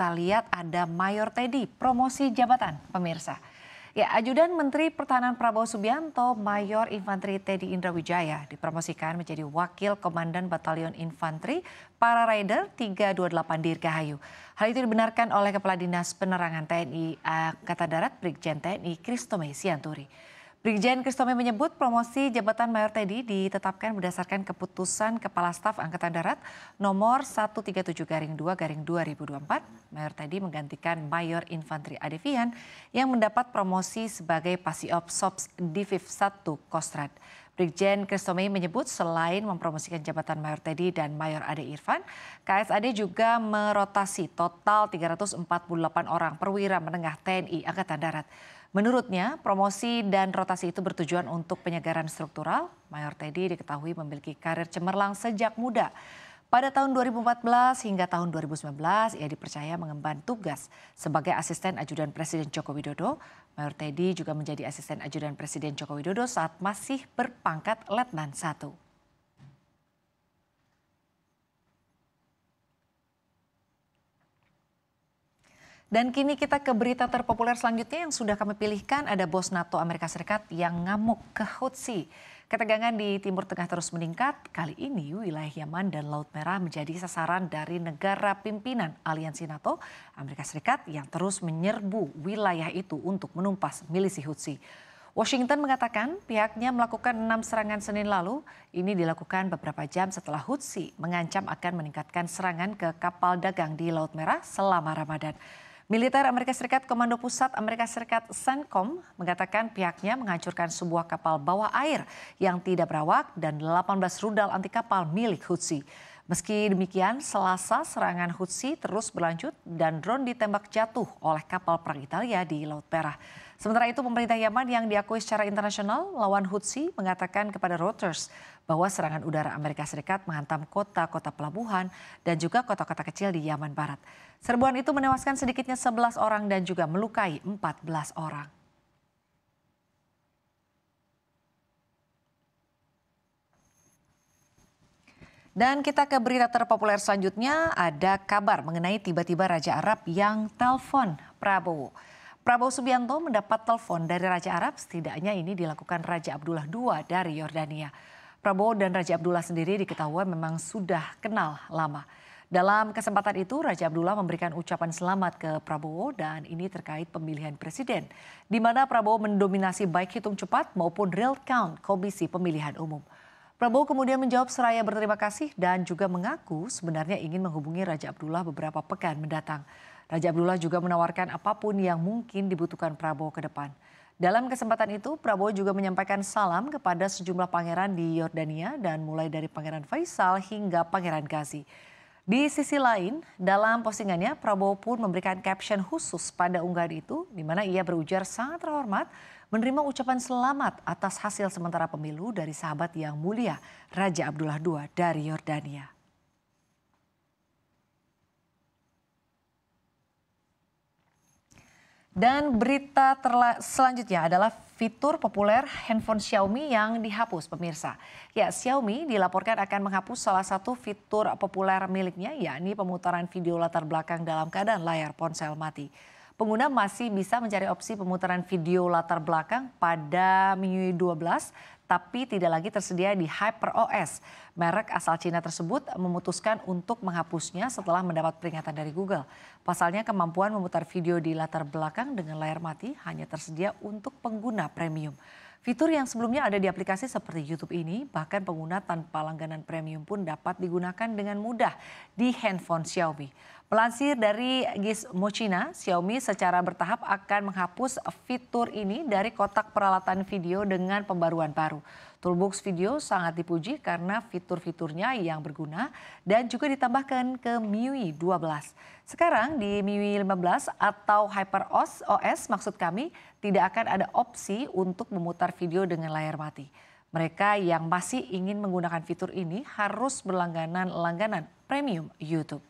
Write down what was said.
kita lihat ada Mayor Teddy promosi jabatan pemirsa. Ya, Ajudan Menteri Pertahanan Prabowo Subianto, Mayor Infanteri Teddy Indrawijaya dipromosikan menjadi Wakil Komandan Batalion Infanteri Para Rider 328 Dirgahayu. Hal itu dibenarkan oleh Kepala Dinas Penerangan TNI Angkatan Darat Brigjen TNI Kristo Sianturi. Brigjen Kristomi menyebut promosi jabatan Mayor Teddy ditetapkan berdasarkan keputusan Kepala Staf Angkatan Darat nomor 137 garing 2 garing 2024. Mayor Teddy menggantikan Mayor Infanteri Adevian yang mendapat promosi sebagai Pasiop Sops Divif 1 Kostrad. Brigjen Kristomi menyebut selain mempromosikan jabatan Mayor Teddy dan Mayor Ade Irfan, KSAD juga merotasi total 348 orang perwira menengah TNI Angkatan Darat. Menurutnya, promosi dan rotasi itu bertujuan untuk penyegaran struktural. Mayor Teddy diketahui memiliki karir cemerlang sejak muda. Pada tahun 2014 hingga tahun 2019, ia dipercaya mengemban tugas sebagai asisten ajudan Presiden Joko Widodo. Mayor Teddy juga menjadi asisten ajudan Presiden Joko Widodo saat masih berpangkat Letnan 1. Dan kini kita ke berita terpopuler selanjutnya yang sudah kami pilihkan ada bos NATO Amerika Serikat yang ngamuk ke Houthi. Ketegangan di Timur Tengah terus meningkat. Kali ini wilayah Yaman dan Laut Merah menjadi sasaran dari negara pimpinan aliansi NATO Amerika Serikat yang terus menyerbu wilayah itu untuk menumpas milisi Houthi. Washington mengatakan pihaknya melakukan enam serangan Senin lalu. Ini dilakukan beberapa jam setelah Houthi mengancam akan meningkatkan serangan ke kapal dagang di Laut Merah selama Ramadan. Militer Amerika Serikat Komando Pusat Amerika Serikat CENTCOM mengatakan pihaknya menghancurkan sebuah kapal bawah air yang tidak berawak dan 18 rudal anti kapal milik Houthi. Meski demikian, selasa serangan Houthi terus berlanjut dan drone ditembak jatuh oleh kapal perang Italia di Laut Merah. Sementara itu pemerintah Yaman yang diakui secara internasional lawan Houthi mengatakan kepada Reuters bahwa serangan udara Amerika Serikat menghantam kota-kota pelabuhan dan juga kota-kota kecil di Yaman Barat. Serbuan itu menewaskan sedikitnya 11 orang dan juga melukai 14 orang. Dan kita ke berita terpopuler selanjutnya, ada kabar mengenai tiba-tiba Raja Arab yang telpon Prabowo. Prabowo Subianto mendapat telepon dari Raja Arab, setidaknya ini dilakukan Raja Abdullah II dari Yordania. Prabowo dan Raja Abdullah sendiri diketahui memang sudah kenal lama. Dalam kesempatan itu, Raja Abdullah memberikan ucapan selamat ke Prabowo dan ini terkait pemilihan presiden, di mana Prabowo mendominasi baik hitung cepat maupun real count Komisi Pemilihan Umum. Prabowo kemudian menjawab seraya berterima kasih dan juga mengaku sebenarnya ingin menghubungi Raja Abdullah beberapa pekan mendatang. Raja Abdullah juga menawarkan apapun yang mungkin dibutuhkan Prabowo ke depan. Dalam kesempatan itu, Prabowo juga menyampaikan salam kepada sejumlah pangeran di Yordania dan mulai dari Pangeran Faisal hingga Pangeran Ghazi. Di sisi lain, dalam postingannya Prabowo pun memberikan caption khusus pada unggahan itu di mana ia berujar sangat terhormat menerima ucapan selamat atas hasil sementara pemilu dari sahabat yang mulia Raja Abdullah II dari Yordania. Dan berita selanjutnya adalah fitur populer handphone Xiaomi yang dihapus pemirsa. Ya, Xiaomi dilaporkan akan menghapus salah satu fitur populer miliknya yakni pemutaran video latar belakang dalam keadaan layar ponsel mati pengguna masih bisa mencari opsi pemutaran video latar belakang pada minggu 12 tapi tidak lagi tersedia di HyperOS. Merek asal Cina tersebut memutuskan untuk menghapusnya setelah mendapat peringatan dari Google. Pasalnya kemampuan memutar video di latar belakang dengan layar mati hanya tersedia untuk pengguna premium. Fitur yang sebelumnya ada di aplikasi seperti YouTube ini, bahkan pengguna tanpa langganan premium pun dapat digunakan dengan mudah di handphone Xiaomi. Melansir dari Gizmo China, Xiaomi secara bertahap akan menghapus fitur ini dari kotak peralatan video dengan pembaruan baru. Toolbox Video sangat dipuji karena fitur-fiturnya yang berguna dan juga ditambahkan ke MIUI 12. Sekarang di MIUI 15 atau HyperOS OS maksud kami tidak akan ada opsi untuk memutar video dengan layar mati. Mereka yang masih ingin menggunakan fitur ini harus berlangganan langganan premium YouTube.